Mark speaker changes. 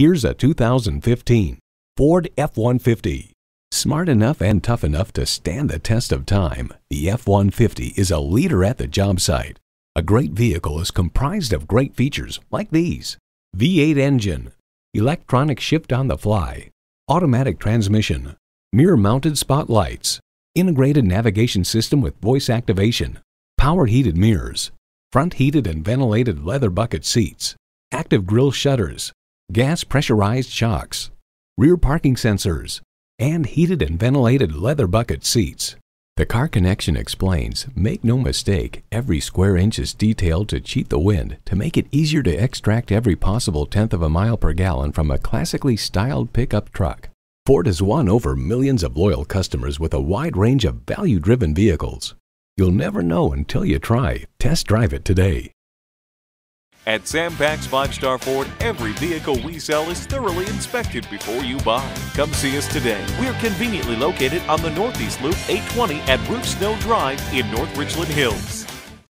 Speaker 1: Here's a 2015 Ford F-150. Smart enough and tough enough to stand the test of time, the F-150 is a leader at the job site. A great vehicle is comprised of great features like these. V8 engine, electronic shift on the fly, automatic transmission, mirror-mounted spotlights, integrated navigation system with voice activation, power heated mirrors, front heated and ventilated leather bucket seats, active grille shutters, gas pressurized shocks, rear parking sensors, and heated and ventilated leather bucket seats. The Car Connection explains, make no mistake, every square inch is detailed to cheat the wind to make it easier to extract every possible tenth of a mile per gallon from a classically styled pickup truck. Ford has won over millions of loyal customers with a wide range of value-driven vehicles. You'll never know until you try. Test drive it today.
Speaker 2: At Sampax 5 Star Ford, every vehicle we sell is thoroughly inspected before you buy. Come see us today. We're conveniently located on the Northeast Loop 820 at Roof Snow Drive in North Richland Hills.